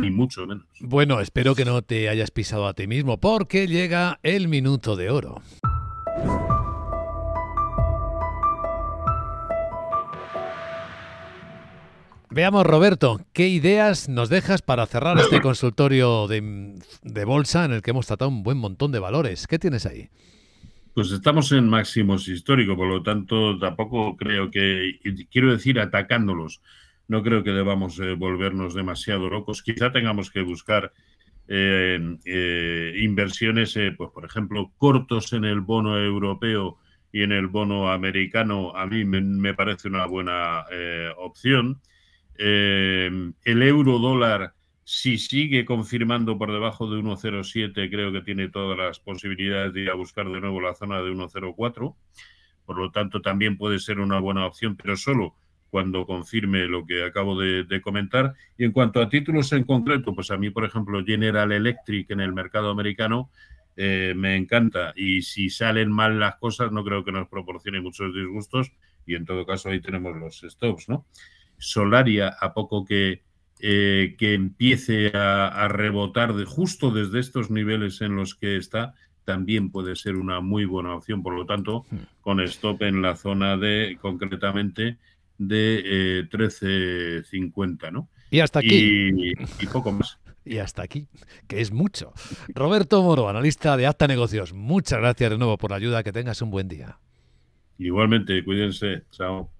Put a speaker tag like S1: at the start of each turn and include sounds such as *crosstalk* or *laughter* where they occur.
S1: ni mucho menos.
S2: Bueno, espero que no te hayas pisado a ti mismo, porque llega el minuto de oro. Veamos, Roberto, ¿qué ideas nos dejas para cerrar este *coughs* consultorio de, de, bolsa en el que hemos tratado un buen montón de valores? ¿Qué tienes ahí?
S1: Pues estamos en máximos históricos, por lo tanto tampoco creo que, quiero decir, atacándolos no creo que debamos eh, volvernos demasiado locos. Quizá tengamos que buscar eh, eh, inversiones, pues por ejemplo, cortos en el bono europeo y en el bono americano. A mí me, me parece una buena opción. el euro dólar, si sigue confirmando por debajo de 1,07, creo que tiene todas las posibilidades de ir a buscar de nuevo la zona de 1,04. Por lo tanto, también puede ser una buena opción, pero solo cuando confirme lo que acabo de, comentar. Y en cuanto a títulos en concreto, pues a mí, por ejemplo, General Electric en el mercado americano eh, me encanta y si salen mal las cosas no creo que nos proporcione muchos disgustos y en todo caso ahí tenemos los stops, ¿no? Solaria, a poco que, eh, que empiece a, rebotar de, justo desde estos niveles en los que está, también puede ser una muy buena opción. Por lo tanto, hmm. con stop en la zona de, concretamente, de 13.50, eh, ¿no? Y hasta aquí. Y, y, poco más. *laughs*
S2: Y hasta aquí, que es mucho. Roberto Moro, analista de Acta Negocios, muchas gracias de nuevo por la ayuda, que tengas un buen día.
S1: Igualmente, cuídense, chao.